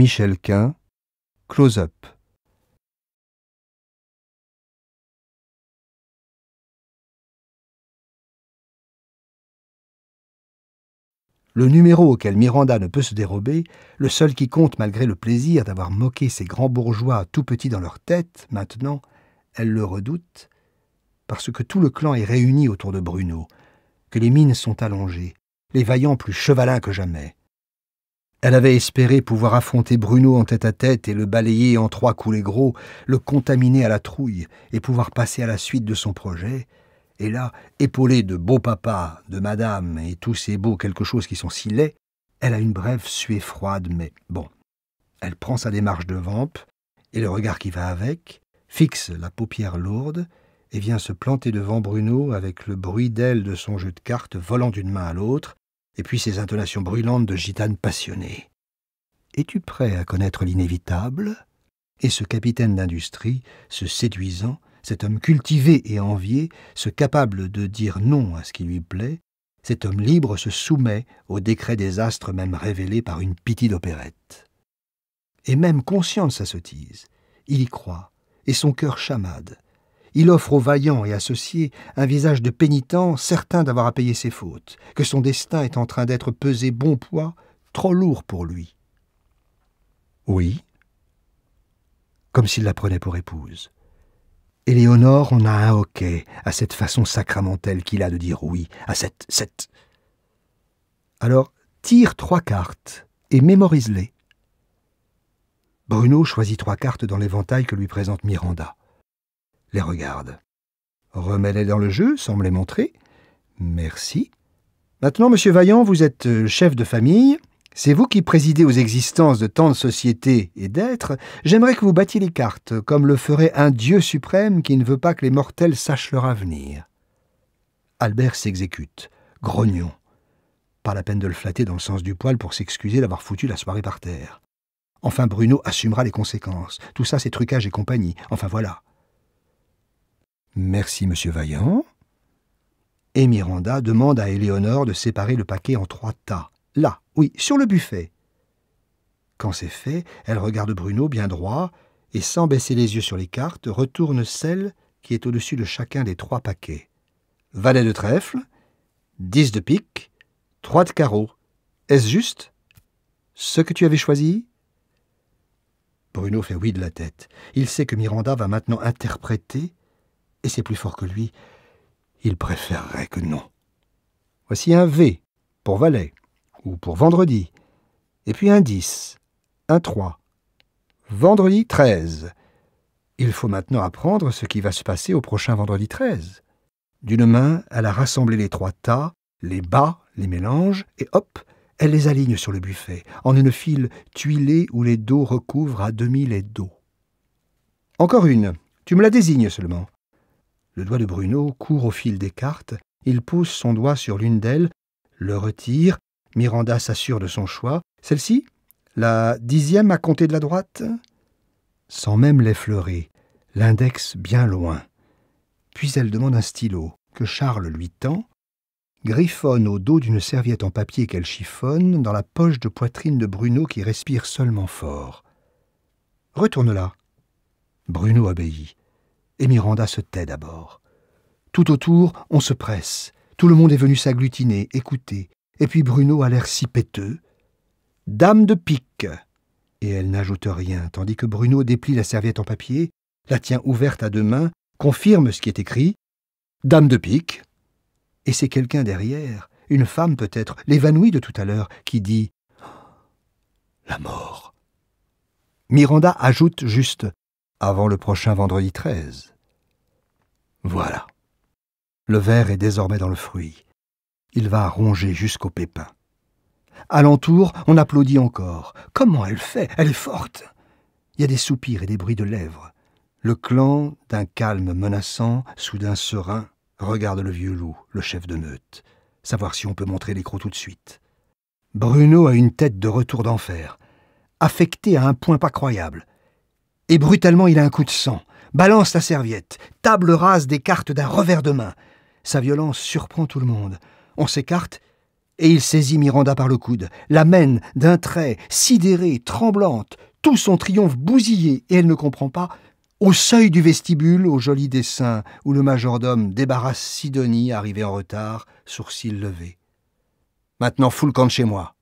Michel Quint, Close-up. Le numéro auquel Miranda ne peut se dérober, le seul qui compte malgré le plaisir d'avoir moqué ces grands bourgeois tout petits dans leur tête, maintenant, elle le redoute, parce que tout le clan est réuni autour de Bruno, que les mines sont allongées, les vaillants plus chevalins que jamais. Elle avait espéré pouvoir affronter Bruno en tête-à-tête et le balayer en trois coulées gros, le contaminer à la trouille et pouvoir passer à la suite de son projet. Et là, épaulée de beau papa, de madame et tous ces beaux quelque chose qui sont si laids, elle a une brève suée froide, mais bon. Elle prend sa démarche de vampe et le regard qui va avec, fixe la paupière lourde et vient se planter devant Bruno avec le bruit d'ailes de son jeu de cartes volant d'une main à l'autre, et puis ces intonations brûlantes de gitane passionnée. Es-tu prêt à connaître l'inévitable Et ce capitaine d'industrie, ce séduisant, cet homme cultivé et envié, ce capable de dire non à ce qui lui plaît, cet homme libre se soumet au décret des astres même révélé par une pitié d'opérette. Et même conscient de sa sottise, il y croit, et son cœur chamade, il offre aux vaillants et associés un visage de pénitent certain d'avoir à payer ses fautes, que son destin est en train d'être pesé bon poids, trop lourd pour lui. Oui, comme s'il la prenait pour épouse. Éléonore en a un hoquet à cette façon sacramentelle qu'il a de dire oui, à cette, cette. Alors, tire trois cartes et mémorise-les. Bruno choisit trois cartes dans l'éventail que lui présente Miranda les regarde. Remets-les dans le jeu, semble les montrer. Merci. Maintenant, monsieur Vaillant, vous êtes euh, chef de famille. C'est vous qui présidez aux existences de tant de sociétés et d'êtres. J'aimerais que vous battiez les cartes, comme le ferait un Dieu suprême qui ne veut pas que les mortels sachent leur avenir. Albert s'exécute, grognon. Pas la peine de le flatter dans le sens du poil pour s'excuser d'avoir foutu la soirée par terre. Enfin, Bruno assumera les conséquences. Tout ça, c'est trucage et compagnie. Enfin, voilà. Merci, monsieur Vaillant. Et Miranda demande à Éléonore de séparer le paquet en trois tas. Là, oui, sur le buffet. Quand c'est fait, elle regarde Bruno bien droit et, sans baisser les yeux sur les cartes, retourne celle qui est au-dessus de chacun des trois paquets. Valet de trèfle, dix de pique, trois de carreau. Est-ce juste Ce que tu avais choisi Bruno fait oui de la tête. Il sait que Miranda va maintenant interpréter et c'est plus fort que lui, il préférerait que non. Voici un V pour Valet, ou pour vendredi, et puis un 10, un 3. Vendredi 13. Il faut maintenant apprendre ce qui va se passer au prochain vendredi 13. D'une main, elle a rassemblé les trois tas, les bas, les mélanges, et hop, elle les aligne sur le buffet, en une file tuilée où les dos recouvrent à demi les dos. Encore une, tu me la désignes seulement. Le doigt de Bruno court au fil des cartes, il pousse son doigt sur l'une d'elles, le retire, Miranda s'assure de son choix. Celle-ci La dixième à compter de la droite Sans même l'effleurer, l'index bien loin. Puis elle demande un stylo, que Charles lui tend, griffonne au dos d'une serviette en papier qu'elle chiffonne dans la poche de poitrine de Bruno qui respire seulement fort. Retourne-la. Bruno obéit et Miranda se tait d'abord. Tout autour, on se presse. Tout le monde est venu s'agglutiner, écouter. Et puis Bruno a l'air si péteux. Dame de pique Et elle n'ajoute rien, tandis que Bruno déplie la serviette en papier, la tient ouverte à deux mains, confirme ce qui est écrit Dame de pique Et c'est quelqu'un derrière, une femme peut-être, l'évanouie de tout à l'heure, qui dit La mort Miranda ajoute juste Avant le prochain vendredi 13. Voilà. Le ver est désormais dans le fruit. Il va ronger jusqu'au pépin. l'entour, on applaudit encore. Comment elle fait Elle est forte Il y a des soupirs et des bruits de lèvres. Le clan, d'un calme menaçant, soudain serein, regarde le vieux loup, le chef de meute. Savoir si on peut montrer l'écrou tout de suite. Bruno a une tête de retour d'enfer, affectée à un point pas croyable. Et brutalement, il a un coup de sang balance la serviette, table rase des cartes d'un revers de main. Sa violence surprend tout le monde. On s'écarte et il saisit Miranda par le coude, la mène d'un trait, sidérée, tremblante, tout son triomphe bousillé, et elle ne comprend pas, au seuil du vestibule, au joli dessin, où le majordome débarrasse Sidonie, arrivée en retard, sourcils levés. Maintenant, foule camp de chez moi.